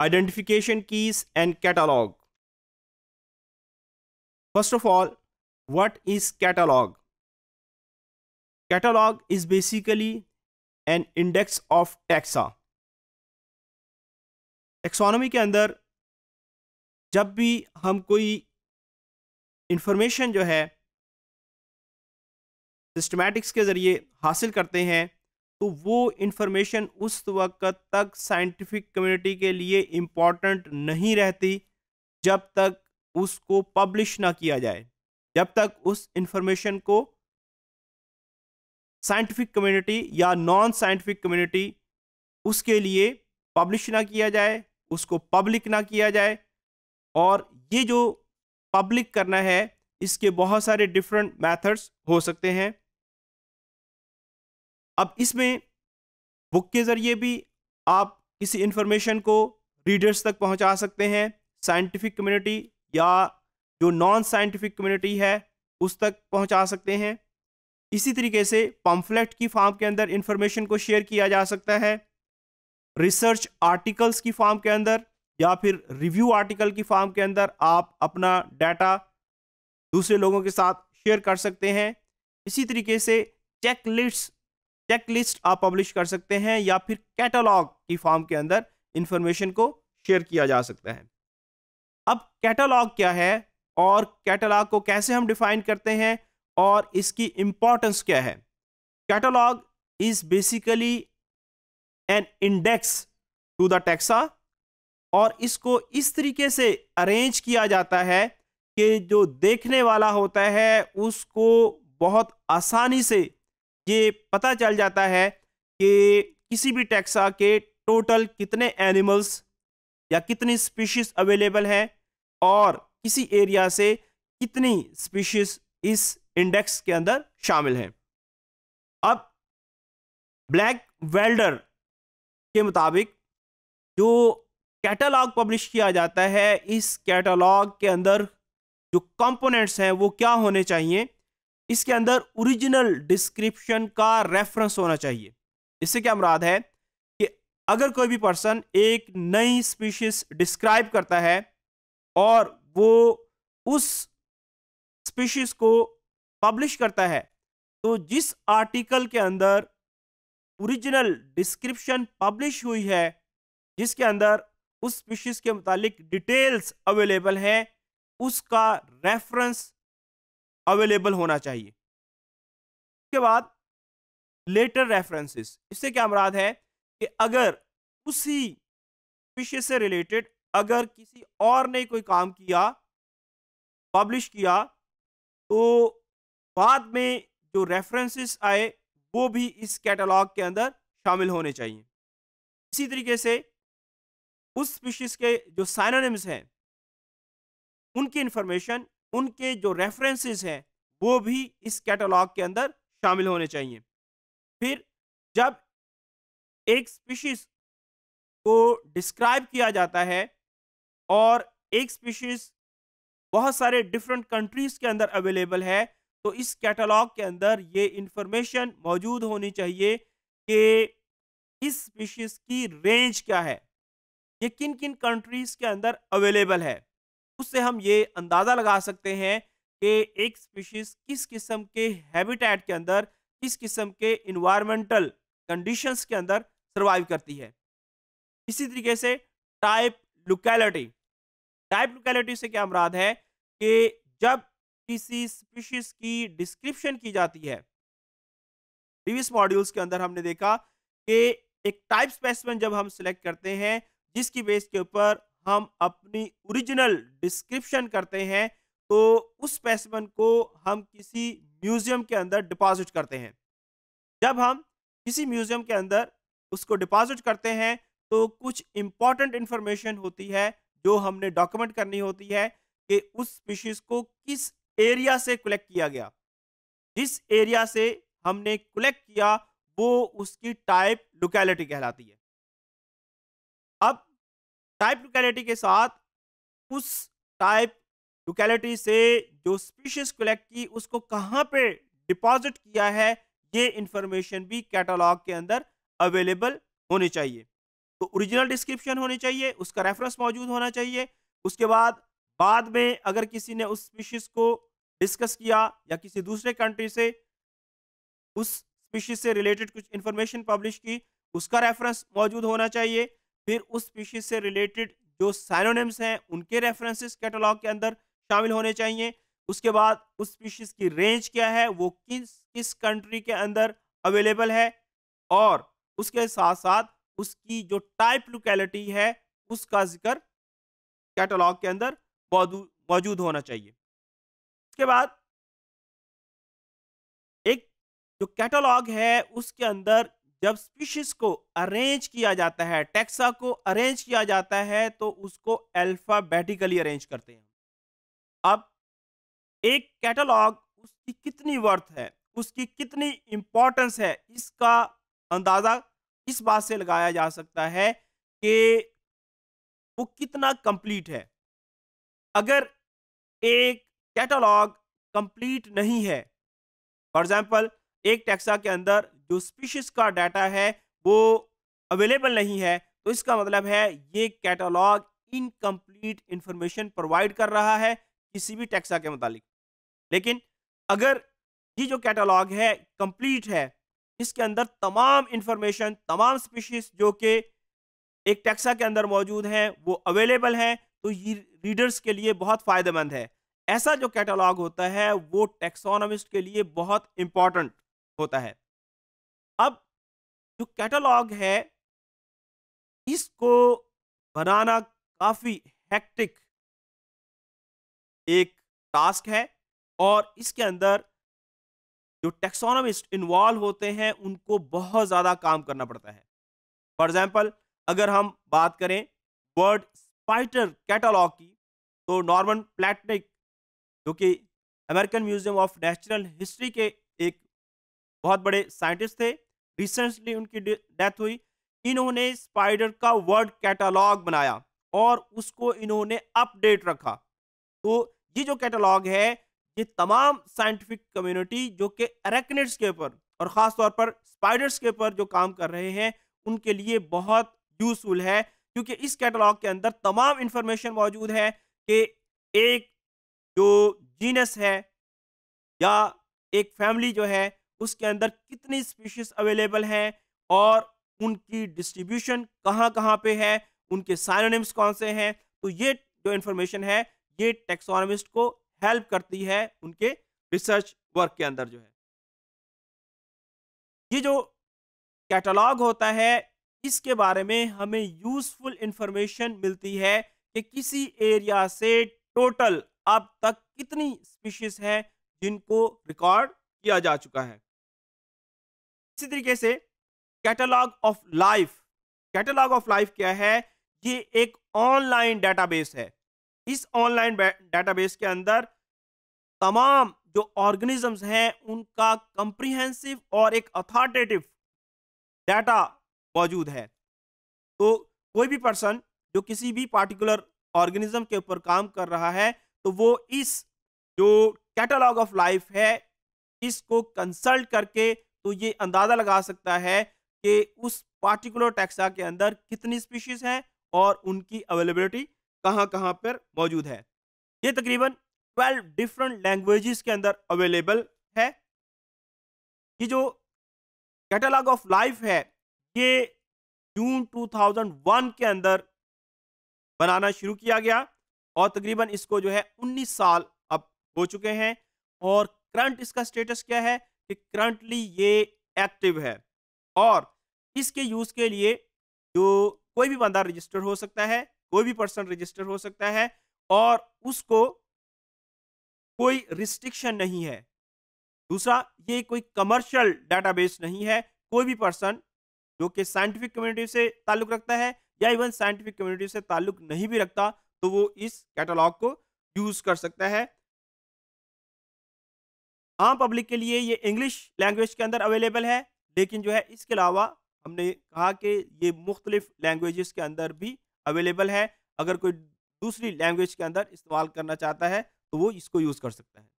identification keys and catalog first of all what is catalog catalog is basically an index of taxa taxonomy के अंदर जब भी हम कोई इंफॉर्मेशन जो है सिस्टमैटिक्स के ज़रिए हासिल करते हैं तो वो इन्फॉर्मेशन उस वक्त तक साइंटिफिक कम्युनिटी के लिए इम्पॉर्टेंट नहीं रहती जब तक उसको पब्लिश ना किया जाए जब तक उस इंफॉर्मेशन को साइंटिफिक कम्युनिटी या नॉन साइंटिफिक कम्युनिटी उसके लिए पब्लिश ना किया जाए उसको पब्लिक ना किया जाए और ये जो पब्लिक करना है इसके बहुत सारे डिफरेंट मेथड्स हो सकते हैं अब इसमें बुक के ज़रिए भी आप किसी इंफॉर्मेशन को रीडर्स तक पहुंचा सकते हैं साइंटिफिक कम्युनिटी या जो नॉन साइंटिफिक कम्युनिटी है उस तक पहुंचा सकते हैं इसी तरीके से पम्फलेट की फॉर्म के अंदर इंफॉर्मेशन को शेयर किया जा सकता है रिसर्च आर्टिकल्स की फॉर्म के अंदर या फिर रिव्यू आर्टिकल की फॉर्म के अंदर आप अपना डाटा दूसरे लोगों के साथ शेयर कर सकते हैं इसी तरीके से चेक लिस्ट चेक लिस्ट आप पब्लिश कर सकते हैं या फिर कैटलॉग की फॉर्म के अंदर इंफॉर्मेशन को शेयर किया जा सकता है अब कैटलॉग क्या है और कैटलॉग को कैसे हम डिफाइन करते हैं और इसकी इंपॉर्टेंस क्या है catalogue is basically an index to the taxa और इसको इस तरीके से अरेंज किया जाता है कि जो देखने वाला होता है उसको बहुत आसानी से ये पता चल जाता है कि किसी भी टैक्सा के टोटल कितने एनिमल्स या कितनी स्पीशीज अवेलेबल हैं और किसी एरिया से कितनी स्पीशीज इस इंडेक्स के अंदर शामिल हैं अब ब्लैक वेल्डर के मुताबिक जो कैटलॉग पब्लिश किया जाता है इस कैटलॉग के अंदर जो कंपोनेंट्स हैं वो क्या होने चाहिए इसके अंदर ओरिजिनल डिस्क्रिप्शन का रेफरेंस होना चाहिए इससे क्या मुराद है कि अगर कोई भी पर्सन एक नई स्पीशीज डिस्क्राइब करता है और वो उस स्पीशीज को पब्लिश करता है तो जिस आर्टिकल के अंदर ओरिजिनल डिस्क्रिप्शन पब्लिश हुई है जिसके अंदर उस स्पीशीज के मुतालिक डिटेल्स अवेलेबल हैं उसका रेफरेंस अवेलेबल होना चाहिए उसके बाद लेटर रेफरेंसेस इससे क्या मुराद है कि अगर उसी विषय से रिलेटेड अगर किसी और ने कोई काम किया पब्लिश किया तो बाद में जो रेफरेंसेस आए वो भी इस कैटलॉग के अंदर शामिल होने चाहिए इसी तरीके से उस स्पीशीज के जो साइनोनिम्स हैं उनकी इंफॉर्मेशन उनके जो रेफरेंसेस हैं वो भी इस कैटलॉग के अंदर शामिल होने चाहिए फिर जब एक स्पीशीज को डिस्क्राइब किया जाता है और एक स्पीशीज बहुत सारे डिफरेंट कंट्रीज के अंदर अवेलेबल है तो इस कैटलॉग के अंदर ये इंफॉर्मेशन मौजूद होनी चाहिए कि इस स्पीशीज की रेंज क्या है ये किन किन कंट्रीज के अंदर अवेलेबल है उससे हम ये अंदाज़ा लगा सकते हैं कि एक स्पीशीज़ किस किस्म के हैबिटेट के अंदर किस किस्म के इन्वायरमेंटल कंडीशंस के अंदर सर्वाइव करती है इसी तरीके से टाइप लोकेलिटी टाइप लोकेलिटी से क्या मुराद है कि जब किसी स्पीशीज़ की डिस्क्रिप्शन की जाती है प्रीवियस मॉड्यूल्स के अंदर हमने देखा कि एक टाइप स्पेसिमेंट जब हम सिलेक्ट करते हैं जिसकी बेस के ऊपर हम अपनी ओरिजिनल डिस्क्रिप्शन करते हैं तो उस स्पेसिमन को हम किसी म्यूज़ियम के अंदर डिपॉजिट करते हैं जब हम किसी म्यूज़ियम के अंदर उसको डिपॉजिट करते हैं तो कुछ इम्पॉर्टेंट इन्फॉर्मेशन होती है जो हमने डॉक्यूमेंट करनी होती है कि उस स्पीशीज़ को किस एरिया से कलेक्ट किया गया जिस एरिया से हमने कलेक्ट किया वो उसकी टाइप लोकेलिटी कहलाती है अब टाइप लोकेलिटी के साथ उस टाइप लोकेलिटी से जो स्पीशीज कलेक्ट की उसको कहाँ पे डिपॉजिट किया है ये इंफॉर्मेशन भी कैटलॉग के अंदर अवेलेबल होनी चाहिए तो ओरिजिनल डिस्क्रिप्शन होनी चाहिए उसका रेफरेंस मौजूद होना चाहिए उसके बाद बाद में अगर किसी ने उस स्पीशीज को डिस्कस किया या किसी दूसरे कंट्री से उस स्पीशीज से रिलेटेड कुछ इंफॉर्मेशन पब्लिश की उसका रेफरेंस मौजूद होना चाहिए फिर उस स्पीशीज से रिलेटेड जो साइनोनिम्स हैं उनके रेफरेंसेस कैटलॉग के अंदर शामिल होने चाहिए उसके बाद उस स्पीशीज की रेंज क्या है वो किस किस कंट्री के अंदर अवेलेबल है और उसके साथ साथ उसकी जो टाइप लोकेलिटी है उसका जिक्र कैटलॉग के अंदर मौजूद होना चाहिए उसके बाद एक जो कैटलॉग है उसके अंदर जब स्पीशीज को अरेंज किया जाता है टैक्सा को अरेंज किया जाता है तो उसको अल्फाबेटिकली अरेंज करते हैं अब एक कैटलॉग उसकी कितनी वर्थ है उसकी कितनी इम्पोर्टेंस है इसका अंदाज़ा इस बात से लगाया जा सकता है कि वो कितना कंप्लीट है अगर एक कैटलॉग कंप्लीट नहीं है फॉर एग्जांपल एक टैक्सा के अंदर जो स्पीशीज का डाटा है वो अवेलेबल नहीं है तो इसका मतलब है ये कैटलॉग इनकम्प्लीट इंफॉर्मेशन प्रोवाइड कर रहा है किसी भी टैक्सा के मुतालिक लेकिन अगर ये जो कैटलॉग है कंप्लीट है इसके अंदर तमाम इंफॉर्मेशन तमाम स्पीशीज जो कि एक टैक्सा के अंदर मौजूद हैं वो अवेलेबल हैं तो ये रीडर्स के लिए बहुत फ़ायदेमंद है ऐसा जो कैटलॉग होता है वो टैक्सोनमिस्ट के लिए बहुत इम्पॉर्टेंट होता है अब जो कैटलॉग है इसको बनाना काफ़ी हैक्टिक एक टास्क है और इसके अंदर जो टेक्सोनोमिस्ट इन्वॉल्व होते हैं उनको बहुत ज़्यादा काम करना पड़ता है फॉर एग्ज़ाम्पल अगर हम बात करें वर्ड स्पाइटर कैटलॉग की तो नॉर्मन प्लेटनिक जो कि American Museum of Natural History के एक बहुत बड़े साइंटिस्ट थे रिसेंटली उनकी डेथ हुई इन्होंने स्पाइडर का वर्ड कैटलॉग बनाया और उसको इन्होंने अपडेट रखा तो ये जो कैटलॉग है ये तमाम साइंटिफिक कम्युनिटी जो कि अरेक्नेट्स के ऊपर और ख़ास तौर पर स्पाइडर्स के ऊपर जो काम कर रहे हैं उनके लिए बहुत यूज़फुल है क्योंकि इस कैटलॉग के अंदर तमाम इंफॉर्मेशन मौजूद है कि एक जो जीनस है या एक फैमिली जो है उसके अंदर कितनी स्पीशीज अवेलेबल हैं और उनकी डिस्ट्रीब्यूशन कहाँ कहाँ पे है उनके साइनोनिम्स कौन से हैं तो ये जो इन्फॉर्मेशन है ये टेक्सोनमिस्ट को हेल्प करती है उनके रिसर्च वर्क के अंदर जो है ये जो कैटलॉग होता है इसके बारे में हमें यूजफुल इंफॉर्मेशन मिलती है कि किसी एरिया से टोटल अब तक कितनी स्पीशीज हैं जिनको रिकॉर्ड किया जा चुका है इसी तरीके से catalogue of life catalogue of life क्या है ये एक ऑनलाइन डेटाबेस है इस ऑनलाइन डेटाबेस के अंदर तमाम जो ऑर्गेनिजम्स हैं उनका कंप्रिहेंसिव और एक अथॉरिटेटिव डाटा मौजूद है तो कोई भी पर्सन जो किसी भी पार्टिकुलर ऑर्गेनिज्म के ऊपर काम कर रहा है तो वो इस जो कैटलॉग ऑफ लाइफ है इसको कंसल्ट करके तो ये अंदाज़ा लगा सकता है कि उस पार्टिकुलर टैक्सा के अंदर कितनी स्पीशीज़ हैं और उनकी अवेलेबिलिटी कहाँ कहाँ पर मौजूद है ये तकरीबन ट्वेल्व डिफरेंट लैंग्वेजेस के अंदर अवेलेबल है ये जो कैटलाग ऑफ लाइफ है ये जून 2001 के अंदर बनाना शुरू किया गया और तकरीबन इसको जो है 19 साल अब हो चुके हैं और करंट इसका स्टेटस क्या है कि करंटली ये एक्टिव है और इसके यूज़ के लिए जो कोई भी बंदा रजिस्टर हो सकता है कोई भी पर्सन रजिस्टर हो सकता है और उसको कोई रिस्ट्रिक्शन नहीं है दूसरा ये कोई कमर्शियल डाटाबेस नहीं है कोई भी पर्सन जो कि साइंटिफिक कम्युनिटी से ताल्लुक़ रखता है या इवन साइंटिफिक कम्युनिटी से ताल्लुक़ नहीं भी रखता तो वो इस कैटलॉग को यूज़ कर सकता है आम पब्लिक के लिए ये इंग्लिश लैंग्वेज के अंदर अवेलेबल है लेकिन जो है इसके अलावा हमने कहा कि ये मुख्तलिफ लैंग्वेज के अंदर भी अवेलेबल है अगर कोई दूसरी लैंग्वेज के अंदर इस्तेमाल करना चाहता है तो वो इसको यूज़ कर सकता है